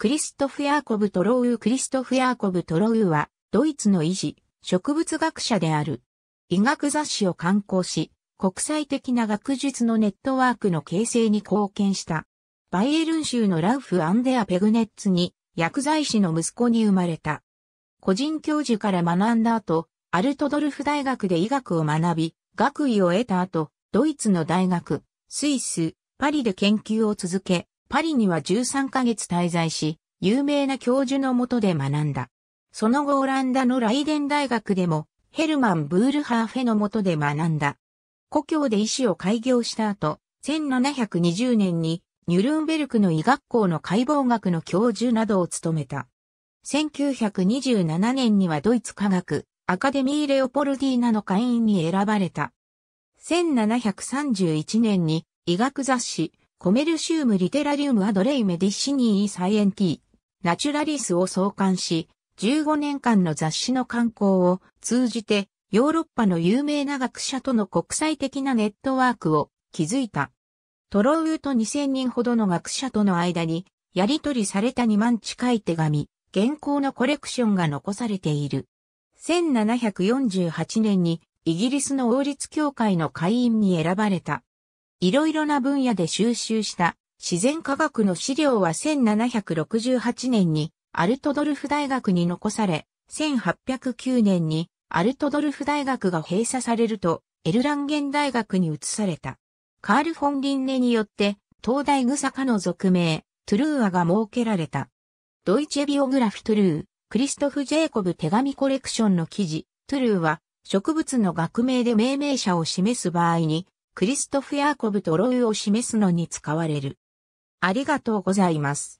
クリストフ・ヤーコブ・トロウークリストフ・ヤーコブ・トロウーは、ドイツの医師、植物学者である。医学雑誌を刊行し、国際的な学術のネットワークの形成に貢献した。バイエルン州のラウフ・アンデア・ペグネッツに、薬剤師の息子に生まれた。個人教授から学んだ後、アルトドルフ大学で医学を学び、学位を得た後、ドイツの大学、スイス、パリで研究を続け、パリには13ヶ月滞在し、有名な教授のもとで学んだ。その後オランダのライデン大学でも、ヘルマン・ブールハーフェのもとで学んだ。故郷で医師を開業した後、1720年にニュルンベルクの医学校の解剖学の教授などを務めた。1927年にはドイツ科学アカデミー・レオポルディーナの会員に選ばれた。1731年に医学雑誌コメルシウム・リテラリウム・アドレイ・メディシニー・サイエンティ・ナチュラリスを創刊し、15年間の雑誌の刊行を通じて、ヨーロッパの有名な学者との国際的なネットワークを築いた。トロウーと2000人ほどの学者との間に、やり取りされた2万近い手紙、現行のコレクションが残されている。1748年にイギリスの王立協会の会員に選ばれた。いろいろな分野で収集した自然科学の資料は1768年にアルトドルフ大学に残され、1809年にアルトドルフ大学が閉鎖されると、エルランゲン大学に移された。カール・フォン・リンネによって、東大グサカの俗名、トゥルーアが設けられた。ドイチェビオグラフトゥルー、クリストフ・ジェイコブ手紙コレクションの記事、トゥルーは、植物の学名で命名者を示す場合に、クリストフ・ヤーコブとロウを示すのに使われる。ありがとうございます。